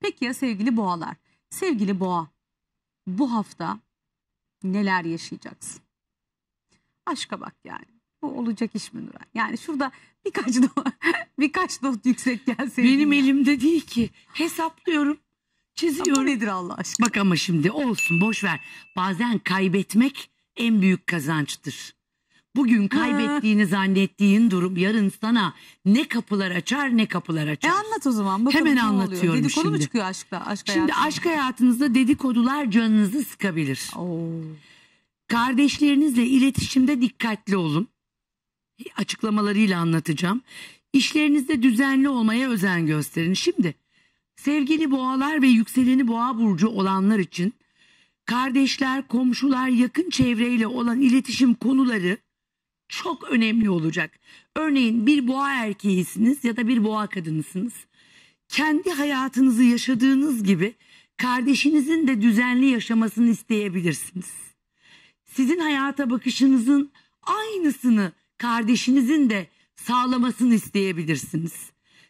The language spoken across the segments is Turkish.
Peki ya sevgili boğalar? Sevgili boğa bu hafta neler yaşayacaksın? Aşka bak yani. Bu olacak iş mi Nuray? Yani şurada birkaç not, birkaç not yüksek gelse. Benim elimde değil ki. Hesaplıyorum. Çiziyorum. Ama nedir Allah aşkına? Bak ama şimdi olsun boş ver. Bazen kaybetmek en büyük kazançtır bugün kaybettiğini zannettiğin durum yarın sana ne kapılar açar ne kapılar e, açar. E anlat o zaman. Bakalım Hemen ne oluyor? anlatıyorum Dedikodu şimdi. mu çıkıyor aşkla? Aşk şimdi hayatında? aşk hayatınızda dedikodular canınızı sıkabilir. Oo. Kardeşlerinizle iletişimde dikkatli olun. Açıklamalarıyla anlatacağım. İşlerinizde düzenli olmaya özen gösterin. Şimdi sevgili boğalar ve yükseleni boğa burcu olanlar için kardeşler, komşular, yakın çevreyle olan iletişim konuları çok önemli olacak. Örneğin bir boğa erkeğisiniz ya da bir boğa kadınısınız. Kendi hayatınızı yaşadığınız gibi kardeşinizin de düzenli yaşamasını isteyebilirsiniz. Sizin hayata bakışınızın aynısını kardeşinizin de sağlamasını isteyebilirsiniz.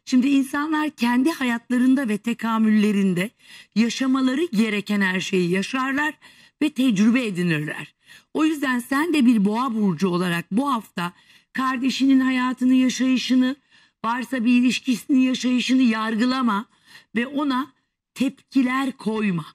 Şimdi insanlar kendi hayatlarında ve tekamüllerinde yaşamaları gereken her şeyi yaşarlar ve tecrübe edinirler. O yüzden sen de bir boğa burcu olarak bu hafta kardeşinin hayatını, yaşayışını, varsa bir ilişkisini, yaşayışını yargılama ve ona tepkiler koyma.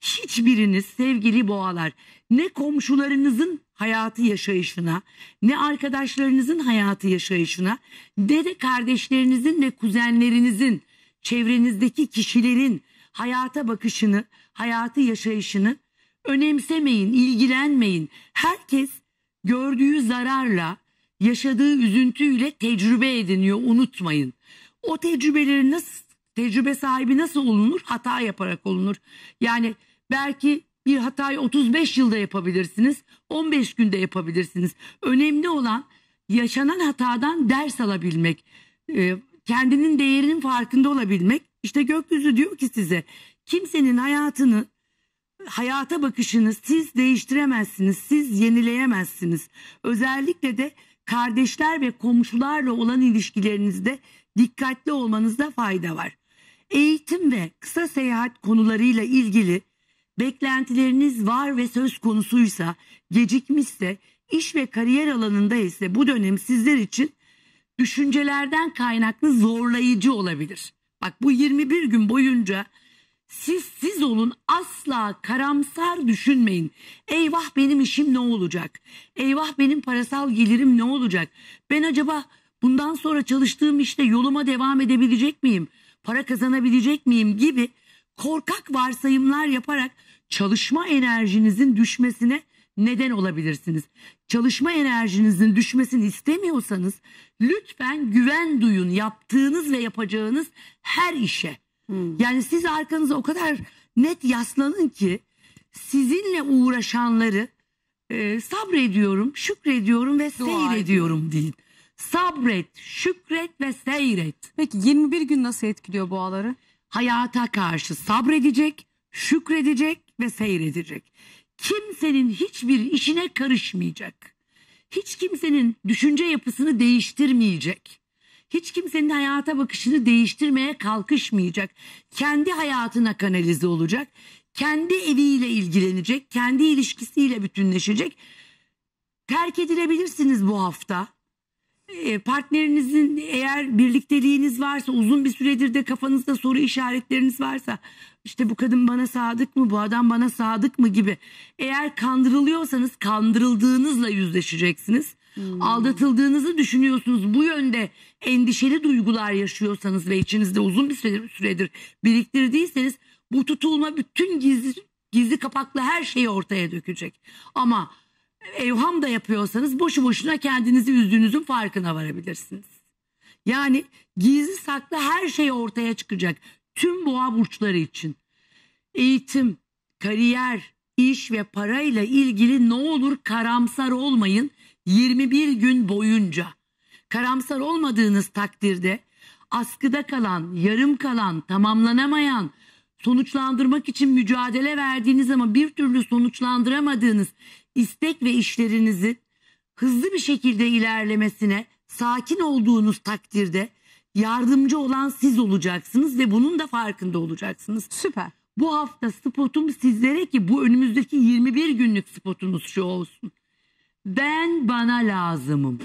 Hiçbiriniz sevgili boğalar ne komşularınızın hayatı yaşayışına, ne arkadaşlarınızın hayatı yaşayışına, ne de kardeşlerinizin ve kuzenlerinizin, çevrenizdeki kişilerin hayata bakışını, hayatı yaşayışını Önemsemeyin, ilgilenmeyin. Herkes gördüğü zararla, yaşadığı üzüntüyle tecrübe ediniyor. Unutmayın. O tecrübeleri nasıl tecrübe sahibi nasıl olunur? Hata yaparak olunur. Yani belki bir hatayı 35 yılda yapabilirsiniz, 15 günde yapabilirsiniz. Önemli olan yaşanan hatadan ders alabilmek, e, kendinin değerinin farkında olabilmek. İşte gökyüzü diyor ki size kimsenin hayatını hayata bakışınız, siz değiştiremezsiniz, siz yenileyemezsiniz. Özellikle de kardeşler ve komşularla olan ilişkilerinizde dikkatli olmanızda fayda var. Eğitim ve kısa seyahat konularıyla ilgili beklentileriniz var ve söz konusuysa, gecikmişse, iş ve kariyer alanında ise bu dönem sizler için düşüncelerden kaynaklı zorlayıcı olabilir. Bak bu 21 gün boyunca siz siz olun asla karamsar düşünmeyin. Eyvah benim işim ne olacak? Eyvah benim parasal gelirim ne olacak? Ben acaba bundan sonra çalıştığım işte yoluma devam edebilecek miyim? Para kazanabilecek miyim gibi korkak varsayımlar yaparak çalışma enerjinizin düşmesine neden olabilirsiniz. Çalışma enerjinizin düşmesini istemiyorsanız lütfen güven duyun yaptığınız ve yapacağınız her işe. Hmm. Yani siz arkanıza o kadar net yaslanın ki sizinle uğraşanları e, sabrediyorum, şükrediyorum ve Dua seyrediyorum deyin. Sabret, şükret ve seyret. Peki 21 gün nasıl etkiliyor boğaları? Hayata karşı sabredecek, şükredecek ve seyredecek. Kimsenin hiçbir işine karışmayacak. Hiç kimsenin düşünce yapısını değiştirmeyecek hiç kimsenin hayata bakışını değiştirmeye kalkışmayacak. Kendi hayatına kanalize olacak. Kendi eviyle ilgilenecek. Kendi ilişkisiyle bütünleşecek. Terk edilebilirsiniz bu hafta. E, partnerinizin eğer birlikteliğiniz varsa uzun bir süredir de kafanızda soru işaretleriniz varsa işte bu kadın bana sadık mı bu adam bana sadık mı gibi eğer kandırılıyorsanız kandırıldığınızla yüzleşeceksiniz Hmm. Aldatıldığınızı düşünüyorsunuz. Bu yönde endişeli duygular yaşıyorsanız ve içinizde uzun bir süredir, süredir biriktirdiyseniz bu tutulma bütün gizli, gizli kapaklı her şeyi ortaya dökecek. Ama evham da yapıyorsanız boşu boşuna kendinizi üzdüğünüzün farkına varabilirsiniz. Yani gizli saklı her şey ortaya çıkacak. Tüm boğa burçları için. Eğitim, kariyer, iş ve parayla ilgili ne olur karamsar olmayın. 21 gün boyunca karamsar olmadığınız takdirde askıda kalan, yarım kalan, tamamlanamayan, sonuçlandırmak için mücadele verdiğiniz ama bir türlü sonuçlandıramadığınız istek ve işlerinizi hızlı bir şekilde ilerlemesine sakin olduğunuz takdirde yardımcı olan siz olacaksınız ve bunun da farkında olacaksınız. Süper. Bu hafta spotum sizlere ki bu önümüzdeki 21 günlük spotumuz şu olsun. Ben bana lazımım.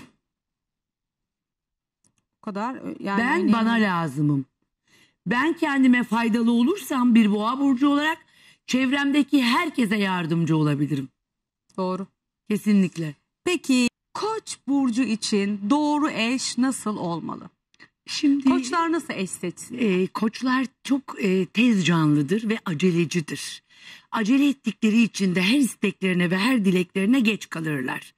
Bu kadar e, yani ben önemli. Hani- bana lazımım. Ben kendime faydalı olursam bir boğa burcu olarak çevremdeki herkese yardımcı olabilirim. Doğru. Kesinlikle. Peki Koç burcu için doğru eş nasıl olmalı? Şimdi koçlar nasıl eş seçsin? E, koçlar çok e, tez canlıdır ve acelecidir. Acele ettikleri için de her isteklerine ve her dileklerine geç kalırlar.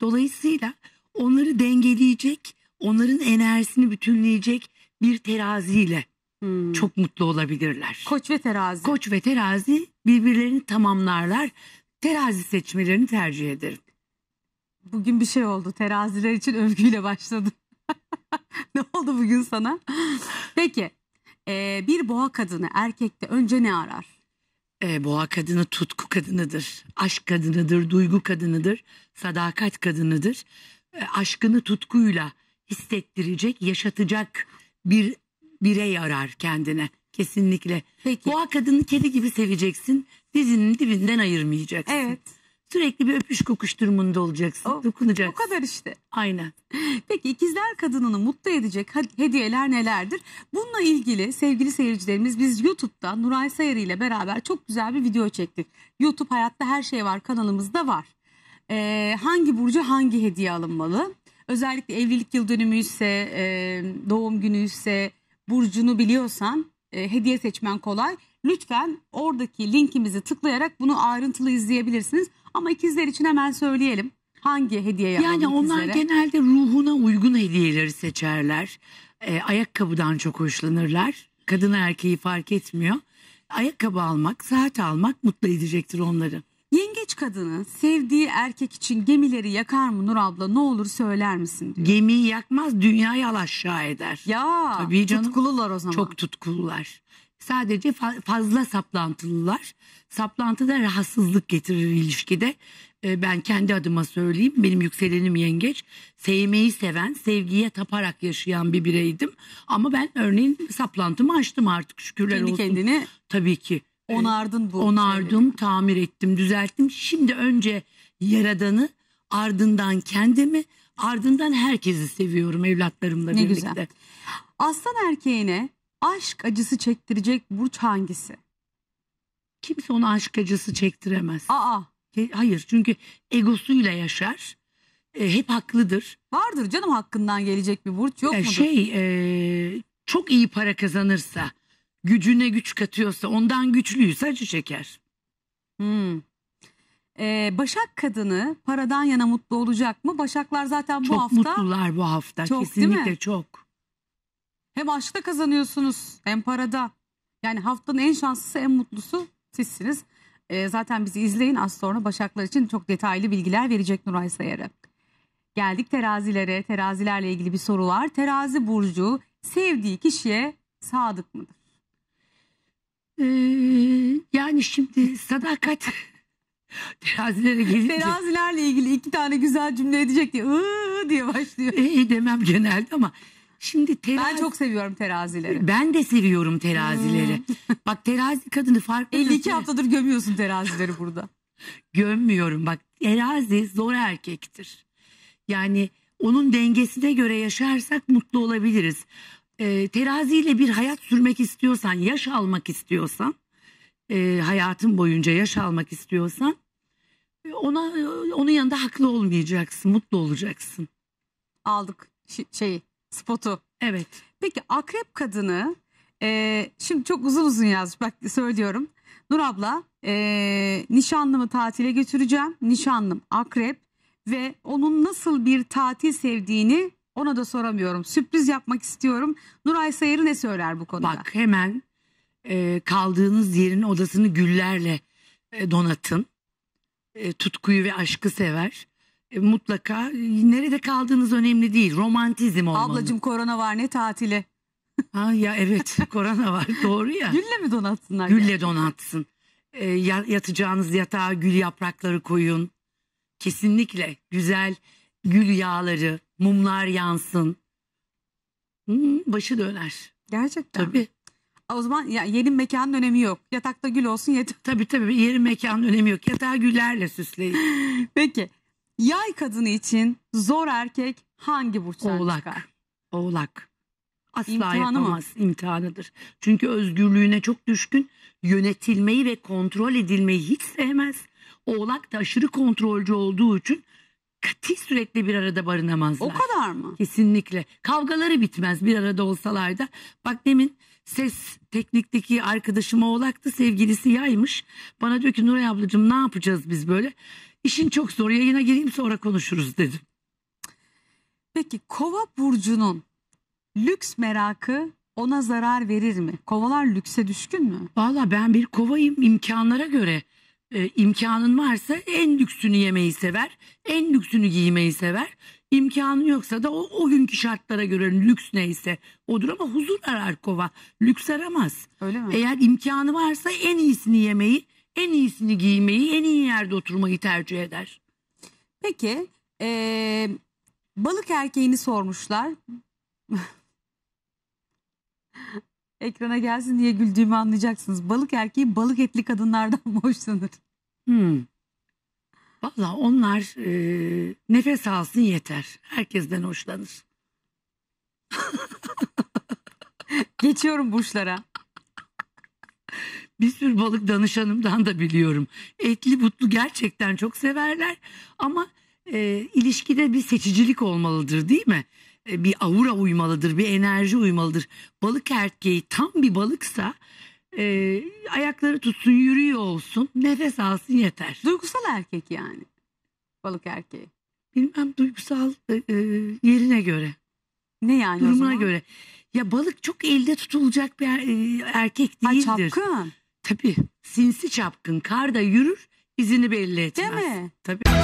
Dolayısıyla onları dengeleyecek, onların enerjisini bütünleyecek bir teraziyle hmm. çok mutlu olabilirler. Koç ve terazi. Koç ve terazi birbirlerini tamamlarlar. Terazi seçmelerini tercih ederim. Bugün bir şey oldu. Teraziler için övgüyle başladım. ne oldu bugün sana? Peki e, bir boğa kadını erkekte önce ne arar? E, boğa kadını tutku kadınıdır, aşk kadınıdır, duygu kadınıdır, sadakat kadınıdır. E, aşkını tutkuyla hissettirecek, yaşatacak bir birey arar kendine kesinlikle. Peki. Boğa kadını kedi gibi seveceksin, dizinin dibinden ayırmayacaksın. Evet. Sürekli bir öpüş kokuş durumunda olacaksın. O, dokunacaksın. O kadar işte. Aynen. Peki ikizler kadınını mutlu edecek hediyeler nelerdir? Bununla ilgili sevgili seyircilerimiz biz YouTube'da Nuray Sayarı ile beraber çok güzel bir video çektik. YouTube Hayatta Her Şey Var kanalımızda var. Ee, hangi burcu hangi hediye alınmalı? Özellikle evlilik yıl dönümü ise, e, doğum günü ise, burcunu biliyorsan e, hediye seçmen kolay. Lütfen oradaki linkimizi tıklayarak bunu ayrıntılı izleyebilirsiniz. Ama ikizler için hemen söyleyelim. Hangi hediyeyi Yani alalım onlar genelde ruhuna uygun hediyeleri seçerler. Ee, ayakkabıdan çok hoşlanırlar. Kadın erkeği fark etmiyor. Ayakkabı almak, saat almak mutlu edecektir onları. Yengeç kadını sevdiği erkek için gemileri yakar mı Nur abla ne olur söyler misin diyor. Gemiyi yakmaz dünyayı aşağı eder. Ya Tabii canım. tutkulular o zaman. Çok tutkulular. Sadece fazla saplantılılar. Saplantı da rahatsızlık getirir ilişkide. Ee, ben kendi adıma söyleyeyim. Benim yükselenim yengeç. Sevmeyi seven, sevgiye taparak yaşayan bir bireydim. Ama ben örneğin saplantımı açtım artık şükürler Kendi olsun. kendine Tabii ki. onardın bu. Onardım, şeyleri. tamir ettim, düzelttim. Şimdi önce yaradanı, ardından kendimi, ardından herkesi seviyorum evlatlarımla Ne birlikte. güzel. Aslan erkeğine aşk acısı çektirecek burç hangisi? Kimse ona aşk acısı çektiremez. Aa Hayır çünkü egosuyla yaşar. E, hep haklıdır. vardır canım hakkından gelecek bir burç yok E, şey e, çok iyi para kazanırsa, gücüne güç katıyorsa, ondan güçlüyse acı çeker. Hmm. Ee, Başak kadını paradan yana mutlu olacak mı? Başaklar zaten bu çok hafta mutlular bu hafta Çok, değil mi? kesinlikle çok. Hem aşkta kazanıyorsunuz hem parada. Yani haftanın en şanslısı en mutlusu sizsiniz. E, zaten bizi izleyin az sonra Başaklar için çok detaylı bilgiler verecek Nuray Sayarı. Geldik terazilere, terazilerle ilgili bir soru var. Terazi Burcu sevdiği kişiye sadık mıdır? Ee, yani şimdi sadakat terazilere gelince. Terazilerle ilgili iki tane güzel cümle edecek diye ıı diye başlıyor. İyi demem genelde ama Şimdi terazi... Ben çok seviyorum terazileri. Ben de seviyorum terazileri. Hmm. Bak terazi kadını farklı. 52 haftadır gömüyorsun terazileri burada. Gömmüyorum bak. Terazi zor erkektir. Yani onun dengesine göre yaşarsak mutlu olabiliriz. E, teraziyle bir hayat sürmek istiyorsan, yaş almak istiyorsan, e, hayatın boyunca yaş almak istiyorsan e, ona onun yanında haklı olmayacaksın, mutlu olacaksın. Aldık şeyi spotu. Evet. Peki akrep kadını e, şimdi çok uzun uzun yazmış bak söylüyorum. Nur abla e, nişanlımı tatile götüreceğim. Nişanlım akrep ve onun nasıl bir tatil sevdiğini ona da soramıyorum. Sürpriz yapmak istiyorum. Nuray Sayarı ne söyler bu konuda? Bak hemen e, kaldığınız yerin odasını güllerle e, donatın. E, tutkuyu ve aşkı sever. E, mutlaka nerede kaldığınız önemli değil. Romantizm olmalı. Ablacım korona var ne tatili. Ha, ya evet korona var doğru ya. Gülle mi donatsınlar? Gülle yani? donatsın. E, yatacağınız yatağa gül yaprakları koyun. Kesinlikle güzel gül yağları, mumlar yansın. Hmm, başı döner. Gerçekten. Tabii. O zaman ya yeni mekanın önemi yok. Yatakta gül olsun yeter. Tabii tabii yeri mekanın önemi yok. Yatağı güllerle süsleyin. Peki. Yay kadını için zor erkek hangi burçtan Oğlak. çıkar? Oğlak. Asla İmtihanı yapamaz. Mı? İmtihanıdır. Çünkü özgürlüğüne çok düşkün. Yönetilmeyi ve kontrol edilmeyi hiç sevmez. Oğlak da aşırı kontrolcü olduğu için kati sürekli bir arada barınamazlar. O kadar mı? Kesinlikle. Kavgaları bitmez bir arada olsalar da. Bak demin ses teknikteki arkadaşım oğlaktı sevgilisi yaymış. Bana diyor ki Nuray ablacığım ne yapacağız biz böyle? İşin çok zor yayına gireyim sonra konuşuruz dedim. Peki kova burcunun lüks merakı ona zarar verir mi? Kovalar lükse düşkün mü? Valla ben bir kovayım imkanlara göre. E, imkanın varsa en lüksünü yemeyi sever, en lüksünü giymeyi sever, imkanı yoksa da o, o günkü şartlara göre lüks neyse odur ama huzur arar kova. Lüks aramaz. Öyle mi? Eğer imkanı varsa en iyisini yemeyi, en iyisini giymeyi, en iyi yerde oturmayı tercih eder. Peki ee, balık erkeğini sormuşlar. Ekrana gelsin diye güldüğümü anlayacaksınız. Balık erkeği balık etli kadınlardan mı Hmm. Valla onlar e, nefes alsın yeter. Herkesten hoşlanır. Geçiyorum burçlara. Bir sürü balık danışanımdan da biliyorum. Etli butlu gerçekten çok severler. Ama e, ilişkide bir seçicilik olmalıdır değil mi? E, bir aura uymalıdır, bir enerji uymalıdır. Balık erkeği tam bir balıksa e, ayakları tutsun yürüyor olsun nefes alsın yeter. Duygusal erkek yani. Balık erkeği. Bilmem duygusal e, e, yerine göre. Ne yani o durumuna zaman? göre. Ya balık çok elde tutulacak bir er- e, erkek Ha değildir. çapkın. Tabii sinsi çapkın karda yürür izini belli etmez. Değil mi? Tabii.